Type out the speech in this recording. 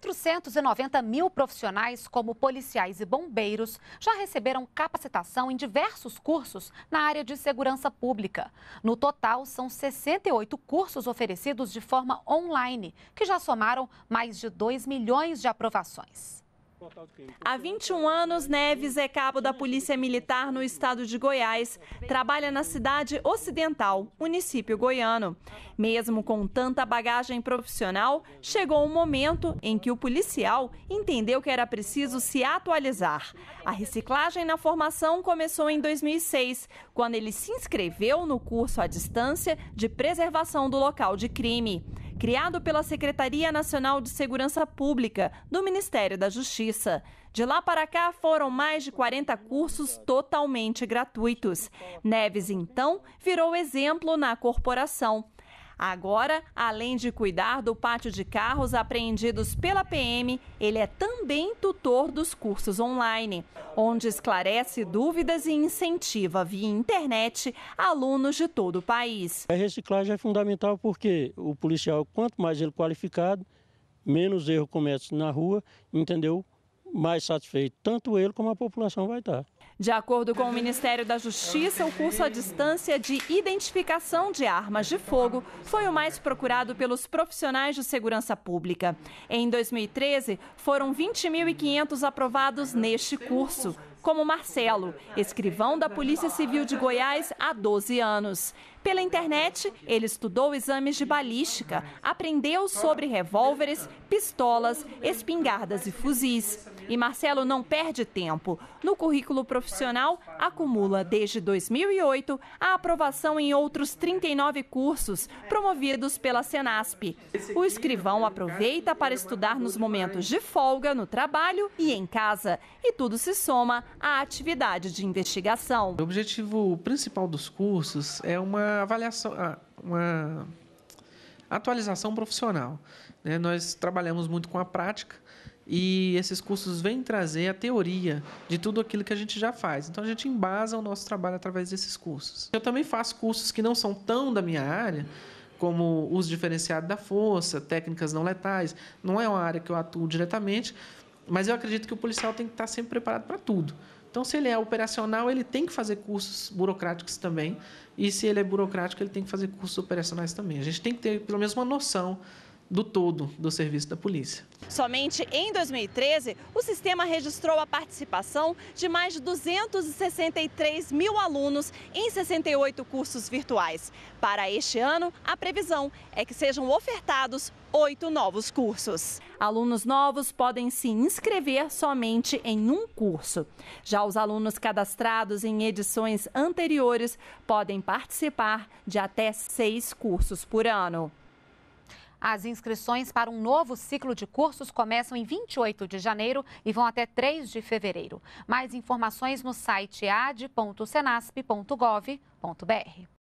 490 mil profissionais, como policiais e bombeiros, já receberam capacitação em diversos cursos na área de segurança pública. No total, são 68 cursos oferecidos de forma online, que já somaram mais de 2 milhões de aprovações. Há 21 anos, Neves é cabo da Polícia Militar no estado de Goiás. Trabalha na cidade ocidental, município goiano. Mesmo com tanta bagagem profissional, chegou um momento em que o policial entendeu que era preciso se atualizar. A reciclagem na formação começou em 2006, quando ele se inscreveu no curso à distância de preservação do local de crime criado pela Secretaria Nacional de Segurança Pública do Ministério da Justiça. De lá para cá foram mais de 40 cursos totalmente gratuitos. Neves, então, virou exemplo na corporação. Agora, além de cuidar do pátio de carros apreendidos pela PM, ele é também tutor dos cursos online, onde esclarece dúvidas e incentiva via internet alunos de todo o país. A reciclagem é fundamental porque o policial, quanto mais ele qualificado, menos erro comete na rua, entendeu? Mais satisfeito tanto ele como a população vai estar. De acordo com o Ministério da Justiça, o curso à distância de identificação de armas de fogo foi o mais procurado pelos profissionais de segurança pública. Em 2013, foram 20.500 aprovados neste curso, como Marcelo, escrivão da Polícia Civil de Goiás há 12 anos. Pela internet, ele estudou exames de balística, aprendeu sobre revólveres, pistolas, espingardas e fuzis. E Marcelo não perde tempo. No currículo profissional acumula desde 2008 a aprovação em outros 39 cursos promovidos pela Senasp. O escrivão aproveita para estudar nos momentos de folga, no trabalho e em casa, e tudo se soma à atividade de investigação. O objetivo principal dos cursos é uma avaliação, ah, uma atualização profissional. Né? Nós trabalhamos muito com a prática e esses cursos vêm trazer a teoria de tudo aquilo que a gente já faz. Então a gente embasa o nosso trabalho através desses cursos. Eu também faço cursos que não são tão da minha área, como uso diferenciado da força, técnicas não letais. Não é uma área que eu atuo diretamente, mas eu acredito que o policial tem que estar sempre preparado para tudo. Então, se ele é operacional, ele tem que fazer cursos burocráticos também. E se ele é burocrático, ele tem que fazer cursos operacionais também. A gente tem que ter pelo menos uma noção do todo do serviço da polícia. Somente em 2013, o sistema registrou a participação de mais de 263 mil alunos em 68 cursos virtuais. Para este ano, a previsão é que sejam ofertados oito novos cursos. Alunos novos podem se inscrever somente em um curso. Já os alunos cadastrados em edições anteriores podem participar de até seis cursos por ano. As inscrições para um novo ciclo de cursos começam em 28 de janeiro e vão até 3 de fevereiro. Mais informações no site ad.senasp.gov.br.